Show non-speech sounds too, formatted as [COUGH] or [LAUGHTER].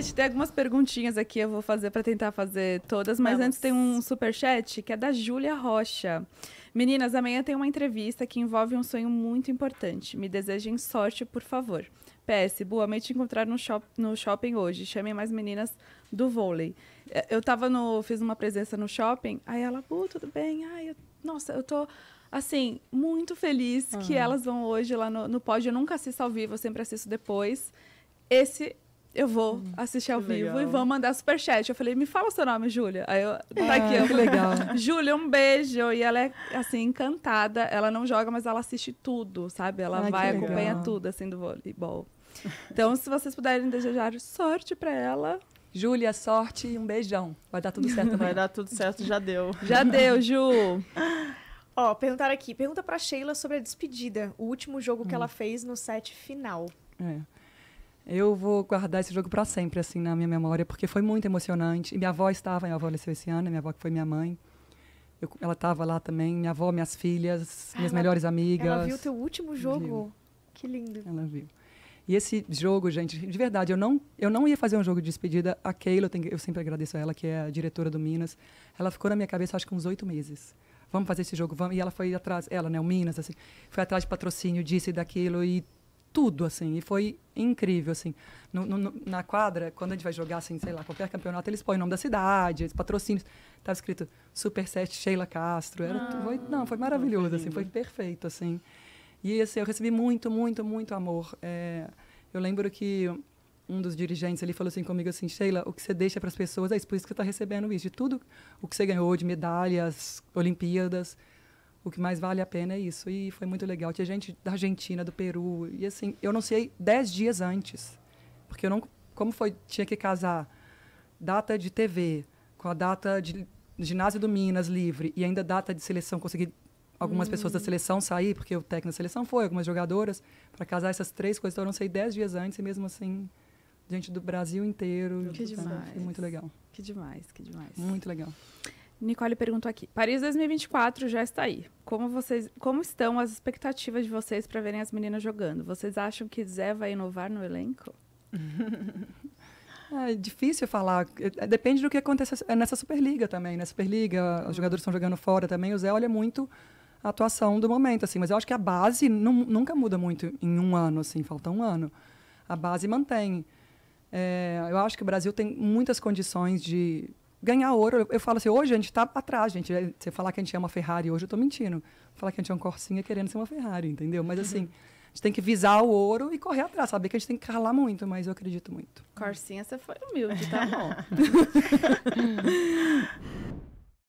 gente tem algumas perguntinhas aqui, eu vou fazer para tentar fazer todas, mas Vamos. antes tem um super chat que é da Júlia Rocha. Meninas, amanhã tem uma entrevista que envolve um sonho muito importante. Me desejem sorte, por favor. PS, boa amei te encontrar no, shop, no shopping hoje. Chamem mais meninas do vôlei. É, eu tava no. fiz uma presença no shopping, aí ela, tudo bem? Ai, eu, nossa, eu tô assim, muito feliz uhum. que hum. elas vão hoje lá no, no pódio. Eu nunca assisto ao vivo, eu sempre assisto depois. Esse eu vou hum, assistir ao vivo legal. e vou mandar superchat. Eu falei, me fala o seu nome, Júlia. Aí eu, tá é, aqui. Eu, que legal. Júlia, um beijo. E ela é, assim, encantada. Ela não joga, mas ela assiste tudo, sabe? Ela ah, vai, acompanha tudo, assim, do voleibol. Então, se vocês puderem desejar sorte para ela, Júlia, sorte e um beijão. Vai dar tudo certo. Vai dar tudo certo, já deu. Já deu, Ju. [LAUGHS] Ó, perguntaram aqui. Pergunta pra Sheila sobre a despedida. O último jogo hum. que ela fez no set final. É. Eu vou guardar esse jogo para sempre, assim, na minha memória, porque foi muito emocionante. E minha avó estava, minha avó nasceu esse ano, minha avó que foi minha mãe. Eu, ela estava lá também, minha avó, minhas filhas, ah, minhas melhores amigas. Ela viu o teu último jogo? Viu. Que lindo. Ela viu. E esse jogo, gente, de verdade, eu não, eu não ia fazer um jogo de despedida. A Keila, eu, eu sempre agradeço a ela, que é a diretora do Minas. Ela ficou na minha cabeça, acho que uns oito meses vamos fazer esse jogo, vamos. E ela foi atrás, ela, né, o Minas, assim, foi atrás de patrocínio disso e daquilo, e tudo, assim, e foi incrível, assim. No, no, na quadra, quando a gente vai jogar, assim, sei lá, qualquer campeonato, eles põem o nome da cidade, patrocínios. Tava tá escrito Superset Sheila Castro. Era, ah, foi, não, foi maravilhoso, foi assim, foi perfeito, assim. E, assim, eu recebi muito, muito, muito amor. É, eu lembro que um dos dirigentes ali falou assim comigo assim Sheila o que você deixa para as pessoas é isso por isso que você está recebendo isso de tudo o que você ganhou de medalhas Olimpíadas o que mais vale a pena é isso. E foi muito legal. Tinha gente da Argentina, do Peru. E assim, eu não sei dez dias antes. Porque eu não. Como foi? Tinha que casar data de TV com a data de ginásio do Minas livre e ainda data de seleção. Consegui algumas hum. pessoas da hum. seleção sair, porque o técnico da seleção foi, algumas jogadoras, para casar essas três coisas. Então eu não sei dez dias antes e mesmo assim. Gente do Brasil inteiro. Que então, demais. Foi muito legal. Que demais, que demais. Muito legal. Nicole perguntou aqui: Paris 2024 já está aí. Como vocês, como estão as expectativas de vocês para verem as meninas jogando? Vocês acham que Zé vai inovar no elenco? [LAUGHS] É difícil falar. É, depende do que acontece é nessa Superliga também. Na né? Superliga, os jogadores estão jogando fora também. O Zé olha muito a atuação do momento, assim. Mas eu acho que a base nunca muda muito em um ano, assim. Falta um ano. A base mantém. É, eu acho que o Brasil tem muitas condições de ganhar ouro. Eu falo assim, hoje a gente está atrás, gente. É, você falar que a gente é uma Ferrari hoje, eu estou mentindo. Falar que a gente é um Corsinha querendo ser uma Ferrari, entendeu? Mas assim, uhum. a gente tem que visar o ouro e correr atrás. Saber que a gente tem que ralar muito, mas eu acredito muito. Corsinha, você foi humilde, tá bom. [LAUGHS]